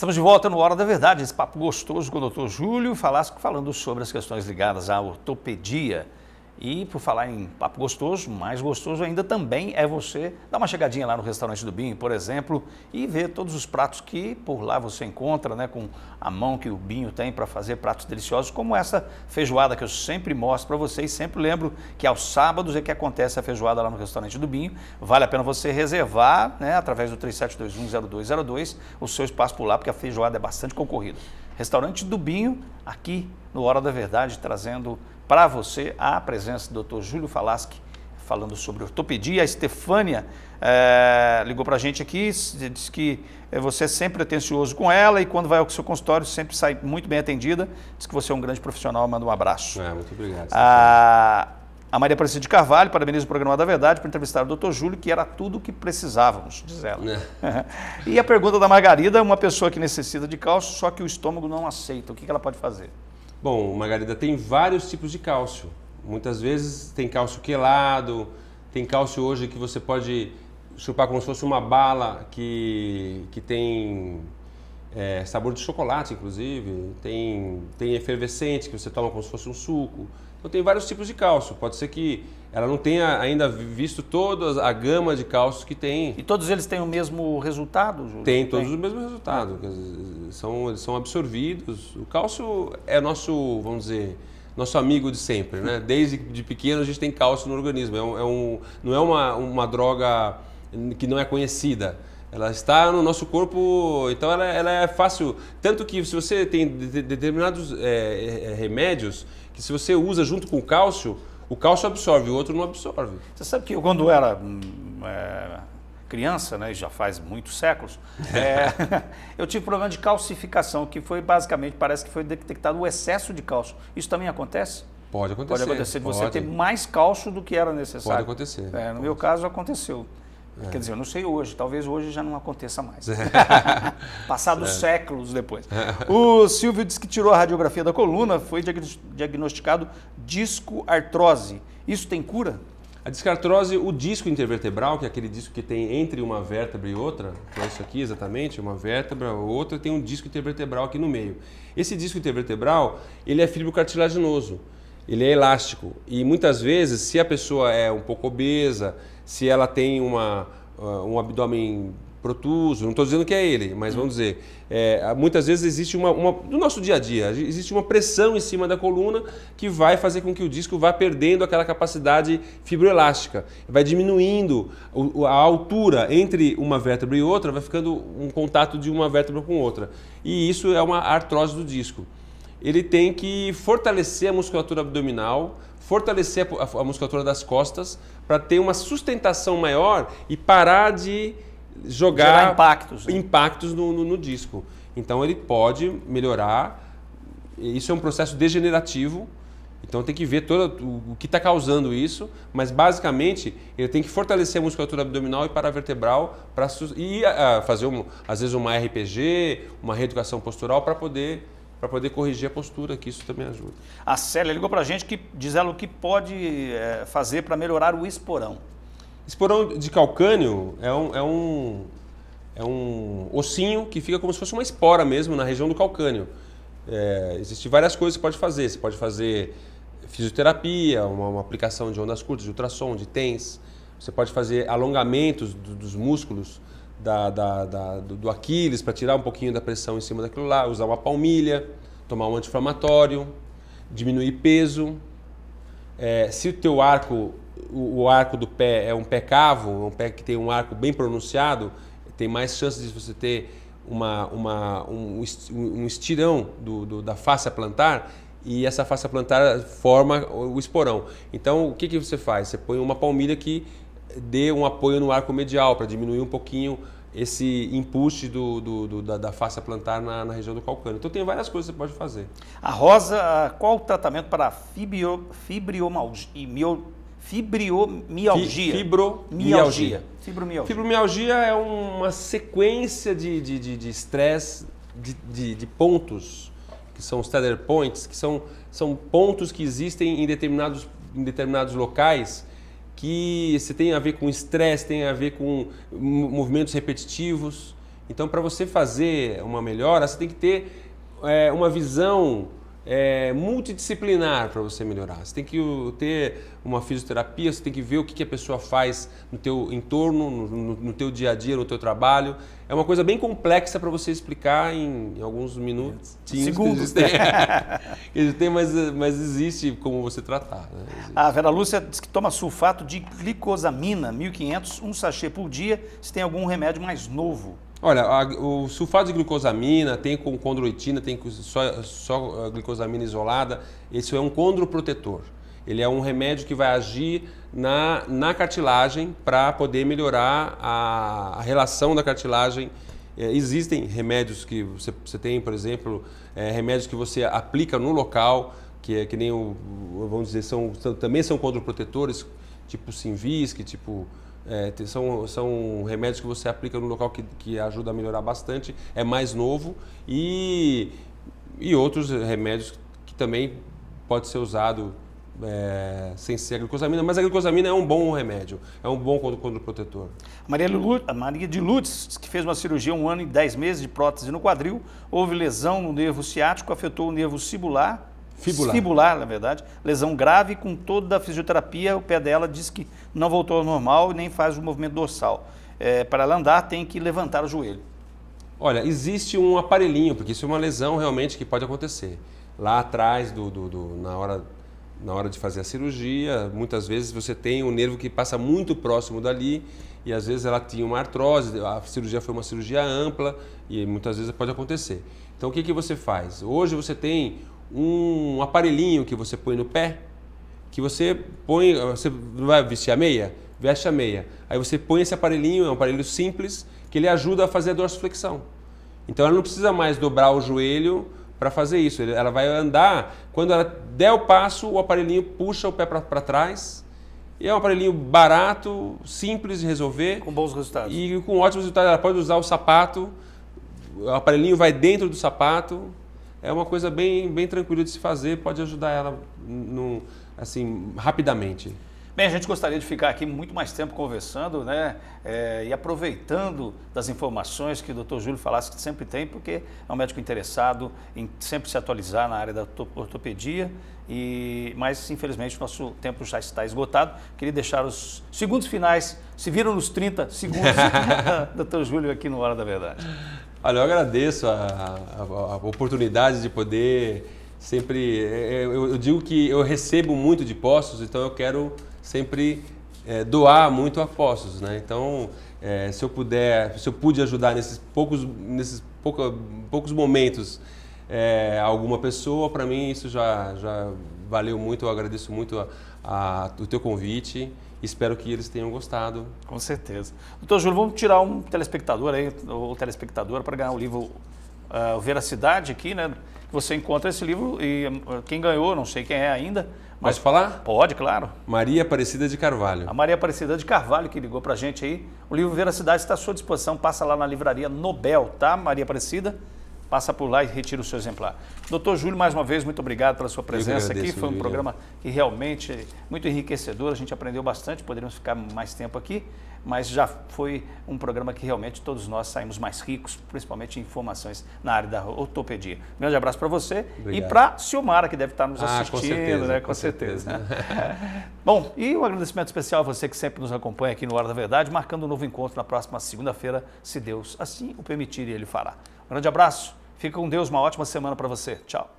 Estamos de volta no Hora da Verdade, esse papo gostoso com o Dr. Júlio, falasco, falando sobre as questões ligadas à ortopedia. E por falar em papo gostoso, mais gostoso ainda também é você dar uma chegadinha lá no restaurante do Binho, por exemplo, e ver todos os pratos que por lá você encontra, né, com a mão que o Binho tem para fazer pratos deliciosos, como essa feijoada que eu sempre mostro para vocês, sempre lembro que aos sábados é que acontece a feijoada lá no restaurante do Binho. Vale a pena você reservar, né, através do 37210202, o seu espaço por lá, porque a feijoada é bastante concorrida. Restaurante Dubinho, aqui no Hora da Verdade, trazendo para você a presença do Dr. Júlio Falaschi, falando sobre ortopedia. A Estefânia é, ligou para a gente aqui, disse que eh, você é sempre atencioso com ela e quando vai ao seu consultório sempre sai muito bem atendida. Diz que você é um grande profissional, manda um abraço. É, muito obrigado. Ah, a Maria Aparecida de Carvalho parabeniza o programa da Verdade por entrevistar o Dr. Júlio, que era tudo o que precisávamos, diz ela. É. e a pergunta da Margarida, uma pessoa que necessita de cálcio, só que o estômago não aceita, o que ela pode fazer? Bom, Margarida, tem vários tipos de cálcio. Muitas vezes tem cálcio quelado, tem cálcio hoje que você pode chupar como se fosse uma bala que, que tem é, sabor de chocolate, inclusive. Tem, tem efervescente que você toma como se fosse um suco. Então tem vários tipos de cálcio. Pode ser que ela não tenha ainda visto toda a gama de cálcios que tem. E todos eles têm o mesmo resultado, Júlio? Tem todos tem. o mesmo resultado. São, eles são absorvidos. O cálcio é nosso, vamos dizer, nosso amigo de sempre, né? Desde de pequeno a gente tem cálcio no organismo. É um, é um não é uma, uma droga que não é conhecida. Ela está no nosso corpo, então ela, é, ela é fácil. Tanto que se você tem determinados é, remédios que se você usa junto com o cálcio, o cálcio absorve, o outro não absorve. Você sabe que eu, quando era hum, é, criança, né, já faz muitos séculos, é, eu tive problema de calcificação, que foi basicamente, parece que foi detectado o excesso de cálcio. Isso também acontece? Pode acontecer. Pode acontecer de você ter mais cálcio do que era necessário. Pode acontecer. É, no pode. meu caso, aconteceu. É. Quer dizer, eu não sei hoje, talvez hoje já não aconteça mais. É. Passados é. séculos depois. O Silvio disse que tirou a radiografia da coluna, foi diagnosticado discoartrose. Isso tem cura? A discartrose, o disco intervertebral, que é aquele disco que tem entre uma vértebra e outra, que é isso aqui exatamente, uma vértebra ou outra, tem um disco intervertebral aqui no meio. Esse disco intervertebral, ele é fibrocartilaginoso, ele é elástico. E muitas vezes, se a pessoa é um pouco obesa, se ela tem uma, ah, um abdômen protuso, não estou dizendo que é ele, mas vamos dizer, é, muitas vezes existe uma, uma, no nosso dia a dia, existe uma pressão em cima da coluna que vai fazer com que o disco vá perdendo aquela capacidade fibroelástica, vai diminuindo a altura entre uma vértebra e outra, vai ficando um contato de uma vértebra com outra. E isso é uma artrose do disco. Ele tem que fortalecer a musculatura abdominal, fortalecer a, a musculatura das costas para ter uma sustentação maior e parar de jogar Gerar impactos, né? impactos no, no, no disco. Então ele pode melhorar. Isso é um processo degenerativo. Então tem que ver todo o que está causando isso, mas basicamente ele tem que fortalecer a musculatura abdominal e paravertebral para e a, ah, fazer um, às vezes uma RPG, uma reeducação postural para poder para poder corrigir a postura, que isso também ajuda. A Célia ligou para a gente que diz ela o que pode é, fazer para melhorar o esporão. Esporão de calcânio é um, é, um, é um ossinho que fica como se fosse uma espora mesmo na região do calcânio. É, eh, Existem várias coisas que você pode fazer. Você pode fazer fisioterapia, uma, uma aplicação de ondas curtas, de ultrassom, de TENS. Você pode fazer alongamentos do, dos músculos da, da, da, do, do Aquiles para tirar um pouquinho da pressão em cima daquilo lá, usar uma palmilha, tomar um anti-inflamatório, diminuir peso. É, se o teu arco, o, o, arco do pé é um pé cavo, é um pé que tem um arco bem pronunciado, tem mais chances de você ter uma, uma, um, estirão do, do, da face plantar e essa face plantar forma o esporão. Então, o que, que você faz? Você põe uma palmilha que dê um apoio no arco medial para diminuir um pouquinho esse impulso do, do, do, da, da face plantar na, na, região do calcâneo. Então tem várias coisas que você pode fazer. A rosa, qual o tratamento para fibrio, fibromialgia? Fibromialgia. Fibromialgia. Fibromialgia. Fibromialgia é uma sequência de estresse, de, de, de, de, de, de pontos, que são os tether points, que são, são pontos que existem em determinados, em determinados locais que se tem a ver com estresse, tem a ver com movimentos repetitivos. Então, para você fazer uma melhora, você tem que ter é, uma visão é, multidisciplinar para você melhorar. Você tem que ter uma fisioterapia, você tem que ver o que, que a pessoa faz no teu entorno, no, no, no, teu dia a dia, no teu trabalho. É uma coisa bem complexa para você explicar em, em alguns minutos, segundos. Que mas, mas existe como você tratar. Né? A Vera Lúcia diz que toma sulfato de glicosamina, 1.500, um sachê por dia, se tem algum remédio mais novo. Olha, a, o sulfato de glucosamina tem com condroitina, tem só, só ah, glucosamina isolada. Esse é um condroprotetor. Ele é um remédio que vai agir na, na cartilagem para poder melhorar a, a, relação da cartilagem. É, existem remédios que você, você tem, por exemplo, é, remédios que você aplica no local, que é que nem o, vamos dizer, são, também são condroprotetores, tipo Sinvisc, tipo é, são, são remédios que você aplica no local que, que ajuda a melhorar bastante, é mais novo e, e outros remédios que também pode ser usado é, sem ser a glicosamina, mas a glicosamina é um bom remédio, é um bom protetor Maria, Lu, a Maria de Lutz, que fez uma cirurgia um ano e dez meses de prótese no quadril, houve lesão no nervo ciático, afetou o nervo cibular fibular. fibular, na verdade, lesão grave com toda a fisioterapia, o pé dela diz que não voltou ao normal e nem faz o movimento dorsal. É, para ela andar, tem que levantar o joelho. Olha, existe um aparelhinho, porque isso é uma lesão realmente que pode acontecer. Lá atrás, do, do, do na hora na hora de fazer a cirurgia, muitas vezes você tem um nervo que passa muito próximo dali e às vezes ela tinha uma artrose, a cirurgia foi uma cirurgia ampla e muitas vezes pode acontecer. Então o que, que você faz? Hoje você tem um aparelhinho que você põe no pé, que você põe, você vai vestir a meia? Veste a meia. Aí você põe esse aparelhinho, é um aparelho simples, que ele ajuda a fazer a dorsiflexão. Então ela não precisa mais dobrar o joelho para fazer isso. Ela vai andar, quando ela der o passo, o aparelhinho puxa o pé para trás. E é um aparelhinho barato, simples de resolver. Com bons resultados. E com ótimos resultados. Ela pode usar o sapato, o aparelhinho vai dentro do sapato. É uma coisa bem, bem tranquila de se fazer, pode ajudar ela no, assim, rapidamente. Bem, a gente gostaria de ficar aqui muito mais tempo conversando, né? É, e aproveitando das informações que o Dr. Júlio falasse que sempre tem, porque é um médico interessado em sempre se atualizar na área da ortopedia. E, mas, infelizmente, o nosso tempo já está esgotado. Queria deixar os segundos finais, se viram nos 30 segundos, Dr. Júlio aqui no Hora da Verdade. Olha, eu agradeço a, a, a oportunidade de poder sempre. É, é, eu, eu digo que eu recebo muito de postos, então eu quero sempre é, doar muito a né? Então, é, se eu puder, se eu pude ajudar nesses poucos, nesses pouca, poucos momentos é, alguma pessoa, para mim isso já, já valeu muito. Eu agradeço muito a, a, o teu convite. Espero que eles tenham gostado. Com certeza. Doutor Júlio, vamos tirar um telespectador aí, ou telespectadora, para ganhar é, o livro uh, Veracidade aqui, né? Você encontra esse livro e hum, quem ganhou, não sei quem é ainda. Mas Posso falar? Pode, claro. Maria Aparecida de Carvalho. A Maria Aparecida de Carvalho que ligou para gente aí. O livro Veracidade está à sua disposição. Passa lá na livraria Nobel, tá, Maria Aparecida? passa por lá e retira o seu exemplar. Doutor Júlio, mais uma vez, muito obrigado pela sua presença agradeço, aqui. Foi um programa que realmente é muito enriquecedor, a gente aprendeu bastante, poderíamos ficar mais tempo aqui, mas já foi um programa que realmente todos nós saímos mais ricos, principalmente em informações na área da ortopedia. Um grande abraço para você obrigado. e para Silmara, que deve estar nos ah, assistindo, com certeza, né? Com, com certeza. certeza. Bom, e um agradecimento especial a você que sempre nos acompanha aqui no Hora da Verdade, marcando um novo encontro na próxima segunda-feira, se Deus assim o permitir e Ele fará. Um grande abraço. Fica com Deus, uma ótima semana para você. Tchau.